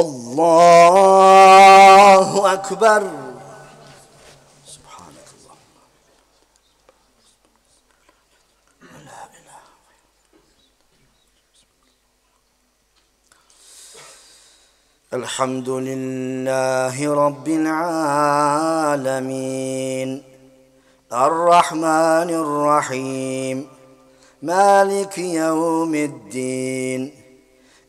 الله أكبر سبحانك اللهم لا إله الحمد لله رب العالمين الرحمن الرحيم مالك يوم الدين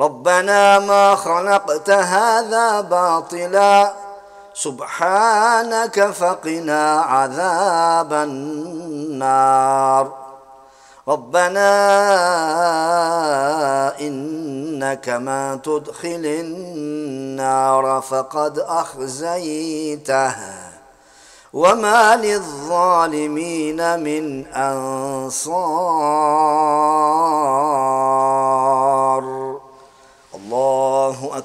ربنا ما خلقت هذا باطلا سبحانك فقنا عذاب النار ربنا انك من تدخل النار فقد اخزيته وما للظالمين من انصار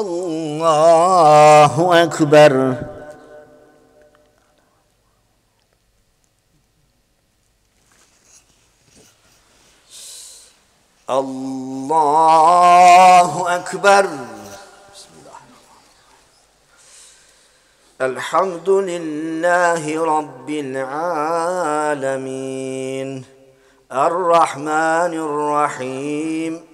الله أكبر الله أكبر بسم الله الحمد لله رب العالمين الرحمن الرحيم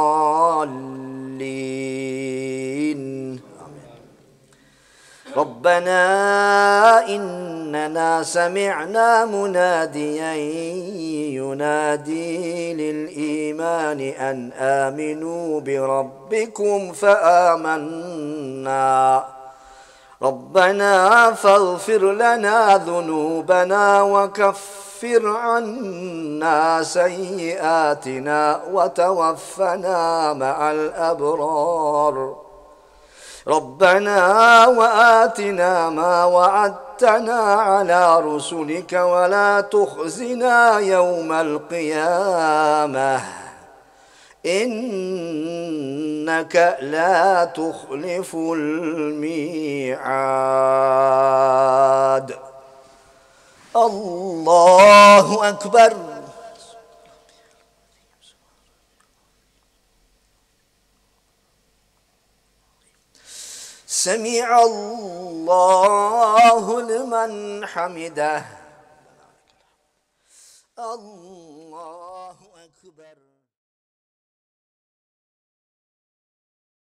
ربنا إننا سمعنا مناديا ينادي للإيمان أن آمنوا بربكم فآمنا ربنا فاغفر لنا ذنوبنا وكفر عنا سيئاتنا وتوفنا مع الأبرار ربنا وآتنا ما وعدتنا على رسلك ولا تخزنا يوم القيامة إنك لا تخلف الميعاد الله أكبر سمع الله لمن حمده الله أكبر